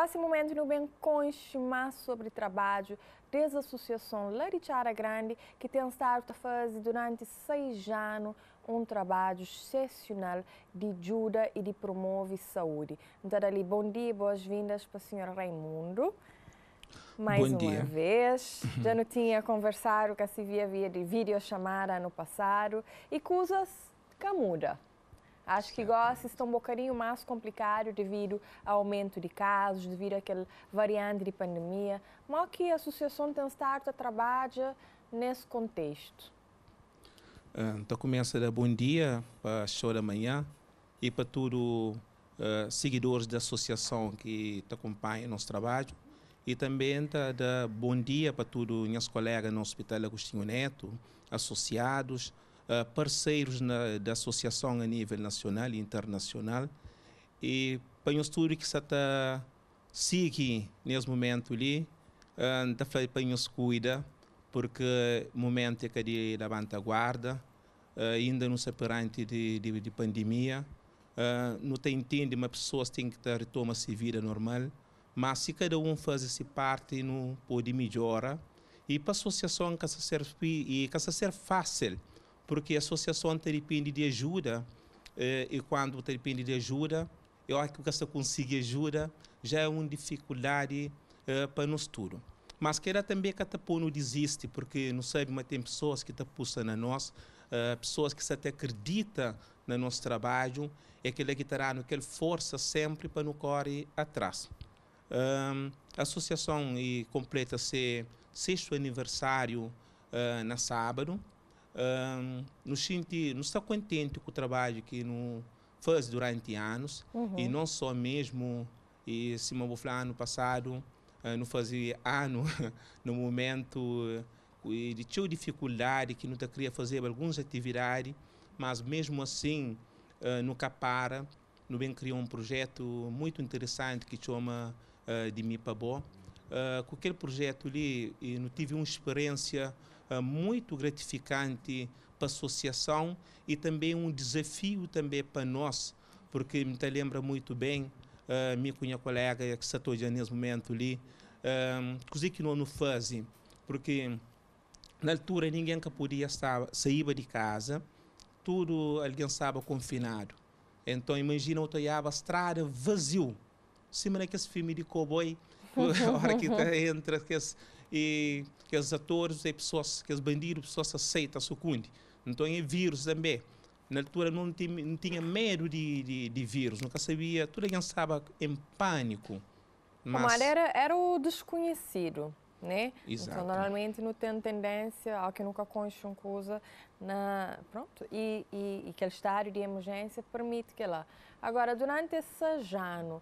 Nesse momento, no bem mais sobre trabalho da Associação Larichara Grande, que tem estado a fazer durante seis anos um trabalho excepcional de ajuda e de promover saúde. Então, ali, bom dia, boas-vindas para a senhora Raimundo. Mais bom uma dia. vez, já não tinha conversado com a Silvia via de videochamada no passado e coisas que mudam. Acho que agora estão um bocadinho mais complicado devido ao aumento de casos, devido àquela variante de pandemia. Mas que a associação tem estado a trabalhar nesse contexto? Eh, então, começa a bom dia para a senhora amanhã e para todos uh, eh, seguidores da associação que acompanham nosso trabalho. E também tá, da bom dia para todos meus colegas no Hospital Agostinho Neto, associados, eh, parceiros na, da associação a nível nacional e internacional. E para o estudo que está aqui nesse momento ali, está uh, para nós cuida, porque momento é que é de levanta guarda, uh, eh, ainda não se perante de, de, de pandemia, uh, eh, não tem entende, uma pessoa tem que ter retoma se vida normal, mas se cada um faz essa parte, não pode melhorar. E para a associação que se serve, e que se serve fácil, porque a associação depende de ajuda eh, e quando depende de ajuda, eu acho que o você conseguir ajuda já é uma dificuldade eh, para nós tudo. Mas queira também que a não desiste, porque não sabe, mas tem pessoas que tapusam a nós, eh, pessoas que até acreditam no nosso trabalho, e aquele que terá aquela força sempre para não correr atrás. Um, a associação completa seu sexto aniversário uh, na sábado um, nos senti, nos contente com o trabalho que no faz durante anos uhum. e não só mesmo e se me falar ano passado uh, não fazia ano no momento uh, de tinha dificuldade que não te queria fazer algumas atividades mas mesmo assim uh, para capara no bem criou um projeto muito interessante que chama uh, de Mipabó uh, com aquele projeto ali e não tive uma experiência eh, muito gratificante para a associação e também um desafio também para nós, porque me lembra muito bem, uh, minha cunha colega que está hoje nesse momento ali, um, eh, coisa que não faz, porque na altura ninguém que podia estar, sair de casa, tudo alguém estava confinado. Então imagina o a estrada vazio, semana que esse filme de cowboy, a hora que tá, entra que esse e que os atores e pessoas, que os bandidos, pessoas aceitam, sucundem. Então é vírus também. Na altura não, tinha, não tinha medo de, de, de, vírus, nunca sabia, tudo quem estava em pânico. Mas... Omar, era, era o desconhecido, né? Então, Exato. Então, normalmente não tem tendência ao que nunca um coisa na... Pronto, e, e, e aquele é estádio de emergência permite que lá. Agora, durante esse ano,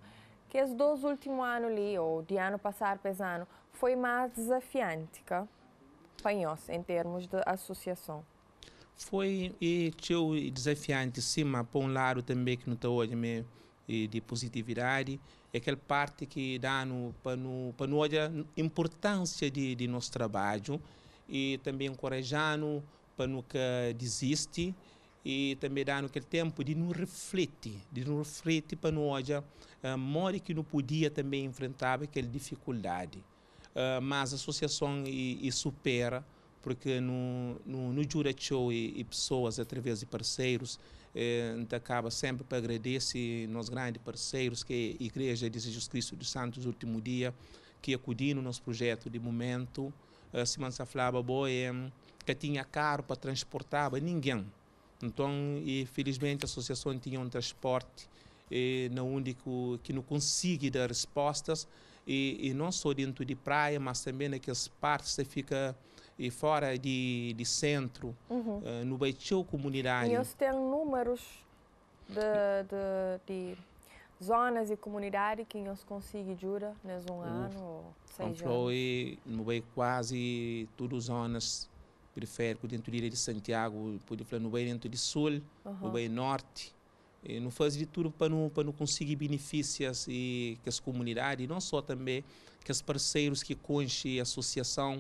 que os dois últimos anos ali, ou de ano passado para ano, foi mais desafiante que, para nós, em termos de associação? Foi e teu desafiante, sim, mas por um lado também que não está hoje de positividade, é aquela parte que dá no, para nós para no, a importância de, de nosso trabalho e também encorajando para nunca desistir e também dá aquele tempo de não refletir, de não refletir para não olhar uh, eh, que não podia também enfrentar aquela dificuldade. Uh, mas a associação e, e supera porque no, no, no jura show e, e pessoas através de parceiros eh, então acaba sempre para agradecer nos grandes parceiros que é a Igreja de Jesus Cristo dos Santos Último Dia que acudiu no nosso projeto de momento uh, eh, Simão Saflava Boia que tinha carro para transportar ninguém então, e, felizmente, a associação tinha um transporte e eh, na único que não consegue dar respostas, e, e, não só dentro de praia, mas também naquelas partes que fica e eh, fora de, de centro, uhum. uh, no Beitiu comunidade. E eles têm números de, de, de zonas e comunidade que eles conseguem jura, nesse um ano ou seis então, anos? Foi, no Beitiu quase todas as zonas periférico, dentro da ilha de Santiago, pode falar no bem dentro de Sul, uhum. no bem Norte. E não faz de tudo para não, para não conseguir benefícios e que as comunidades, não só também que os parceiros que conche a associação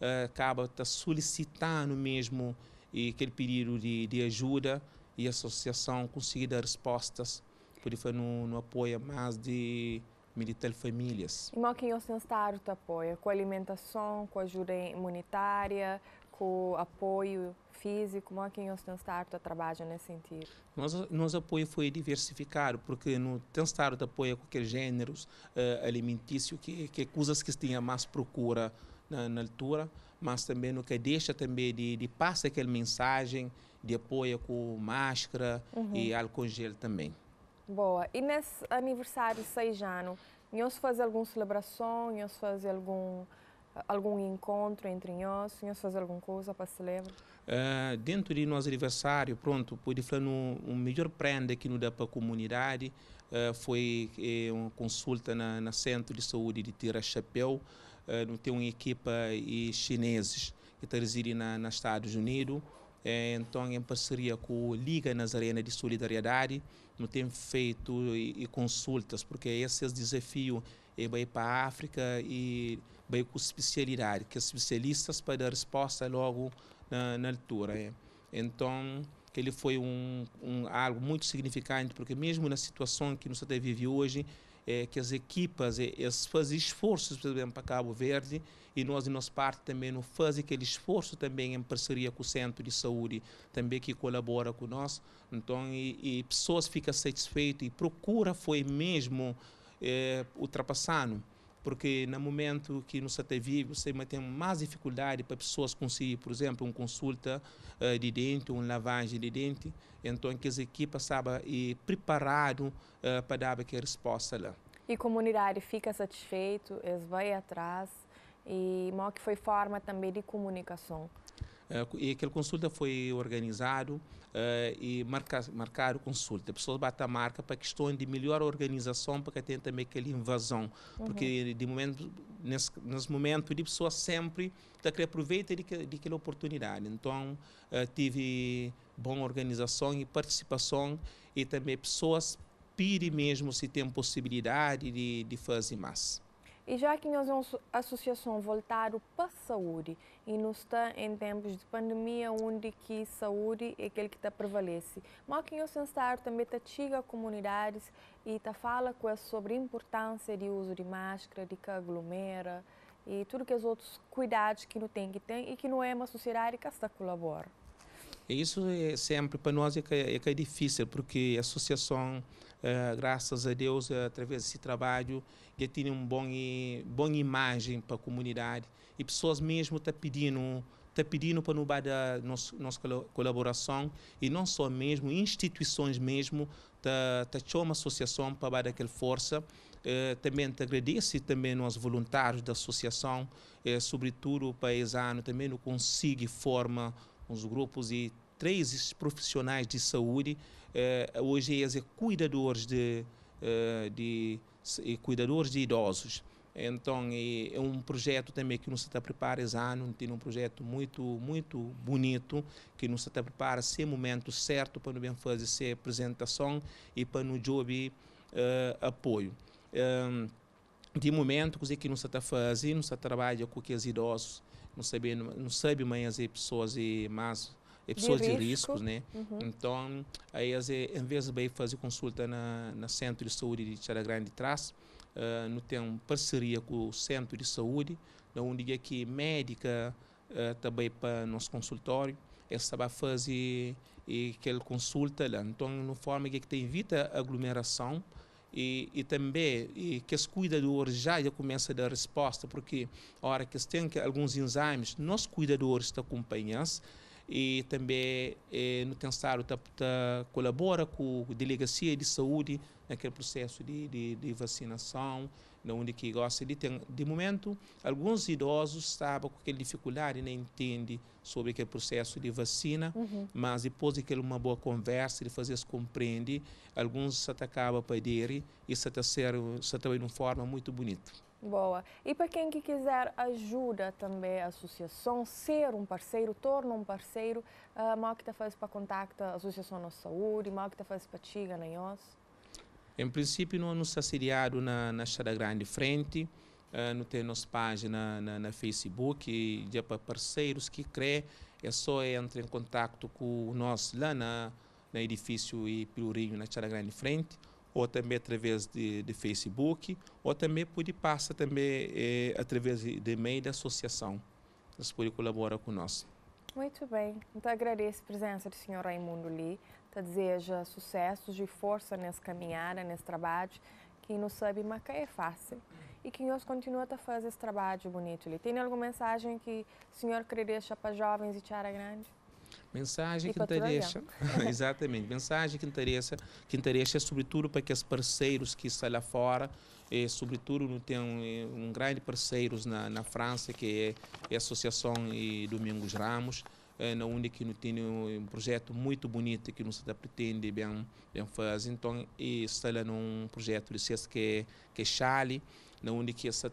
uh, acaba tá solicitando mesmo e aquele pedido de, de ajuda e a associação conseguir dar respostas, por isso não, não apoia mais de militar famílias. E mal que é o Estado te apoia com alimentação, com ajuda imunitária com apoio físico? Como é que o estado a trabalha nesse sentido? Nosso, nosso apoio foi diversificado, porque no Tem Startup apoia qualquer gêneros uh, eh, alimentício que, que coisas que tinha mais procura na, na, altura, mas também no que deixa também de, de aquela mensagem de apoio com máscara uhum. e álcool gel também. Boa. E nesse aniversário de seis anos, nós faz alguma celebração, nós faz algum algum encontro entre nós? senhor fazer alguma coisa para se Uh, dentro de nosso aniversário, pronto, pude falar no, um melhor prenda que nos dá para a comunidade. Uh, foi eh, uma consulta na, na, Centro de Saúde de Tira Chapéu. Uh, tem uma equipa e chineses que está residem na, nos Estados Unidos. então, em parceria com a Liga Nazarena de Solidariedade, não tem feito e, e consultas, porque esse é o desafio para a África e bem com especialidade, que especialistas para dar resposta logo na, na altura. É. Então, que ele foi um, um, algo muito significante, porque mesmo na situação que nós até vive hoje, é, que as equipas é, eles fazem esforços para Cabo Verde e nós de nossa parte também não fazem aquele esforço também em parceria com o Centro de Saúde também que colabora com nós então e, e pessoas ficam satisfeitas e procura foi mesmo é, ultrapassando porque no momento que nos ateve você tem mais dificuldade para pessoas conseguir, por exemplo, uma consulta uh, de dente, uma lavagem de dente, então que as equipas sabem e preparado uh, para dar aquela resposta lá. E a comunidade fica satisfeito, eles vai atrás e mal que foi forma também de comunicação. É, e aquela consulta foi organizado uh, e marca, marcaram consulta. A pessoa bate a marca para questões de melhor organização, para que tenha também aquela invasão. Uhum. Porque de momento, nesse, nesse momento, a pessoa sempre tá, que aproveita de, de aquela oportunidade. Então, uh, tive boa organização e participação e também pessoas pire mesmo se tem possibilidade de, de fazer mais. E já que nós uma associação voltada para a saúde e não está em tempos de pandemia onde que saúde é aquele que está prevalece, mas que o Sensar também está chega a comunidades e está fala com sobre a importância de uso de máscara, de que aglomera e tudo que os outros cuidados que não tem que ter e que não é uma sociedade que está colabora. Isso é sempre para nós é que é, é, é difícil porque a associação eh, graças a Deus, eh, através desse trabalho, já tinha uma boa, boa imagem para a comunidade e pessoas mesmo estão tá pedindo está pedindo para nos dar nossa, nossa colaboração e não só mesmo, instituições mesmo, está tá uma associação para dar aquela força. Eh, também te agradeço também aos voluntários da associação, eh, sobretudo para esse ano também não consigo forma os grupos e três profissionais de saúde, eh, hoje é cuidadores de, eh, de, cuidadores de idosos. Então é, é um projeto também que nos está prepara esse ano, tem um projeto muito muito bonito que nos está prepara ser é momento certo para nós fazer essa é apresentação e para no job eh, apoio. Um, ehm, de momento, coisa que nós está fazendo, nós trabalha com aqueles idosos, não sabe, não sabe mais as pessoas mais pessoas de, risco. de riscos, né? Uhum. Então, aí, às vezes, em vez de fazer consulta na, na Centro de Saúde de Tchara Grande Trás, uh, ah, não tem uma parceria com o Centro de Saúde, onde é que médica uh, também para nosso consultório, essa é vai fazer e eh, que ele consulta lá. Então, uma forma é que, tem evita aglomeração, e, e, também e que os cuidadores já, já começa a dar resposta, porque a hora que eles tem alguns exames, nós cuidadores te acompanhamos e também eh, no Tensaro tá, tá, colabora com a Delegacia de Saúde naquele processo de, de, de vacinação, onde que gosta de ter, de momento, alguns idosos estavam com aquela dificuldade, nem né, entende sobre aquele processo de vacina, uhum. mas depois de uma boa conversa, de fazer se compreender, alguns se atacavam para aderir e se está de uma forma muito bonita. Boa. E para quem que quiser ajuda também a associação, ser um parceiro, torna um parceiro, ah, mal que te tá faz para contactar a Associação Nossa Saúde, mal que te tá faz para Tiga, em nós? Em princípio, nós nos assediado na, na Grande Frente, uh, não tem nossa página na, na Facebook, e já para parceiros que crê, é só entrar em contato com nós lá na, na edifício e rio na Estrada Grande Frente ou também através de, de Facebook, ou também pode passar também eh, através de e-mail da associação. Vocês podem colaborar conosco. Muito bem. Então, agradeço a presença do senhor Raimundo Lee. Te tá deseja sucessos e força nessa caminhada, nesse trabalho, que não sabe, mas que é fácil. E que nós continuamos a tá fazer esse trabalho bonito ali. Tem alguma mensagem que o senhor queria deixar para jovens e Tiara Grande? Mensagem que interessa, exatamente, mensagem que interessa, que interessa sobretudo para que os parceiros que estão lá fora, e eh, sobretudo não tem um, eh, um grande parceiros na, na França, que é, é a Associação e Domingos Ramos, é, na onde que não tem um projeto muito bonito que não se pretende bem, bem fazer, então está lá num projeto de CES que, que é Chale, na onde que se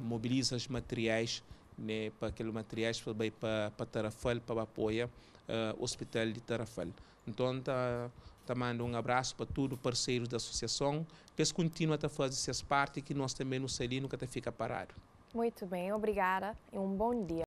mobiliza os materiais, né, para aqueles materiais para, para, para Tarrafal, para apoiar uh, Hospital de Tarrafal. Então, tá, tá mando um abraço para todos os parceiros da associação, que continuam a fazer essas partes que nós também no Celino que fica parado. Muito bem, obrigada e um bom dia.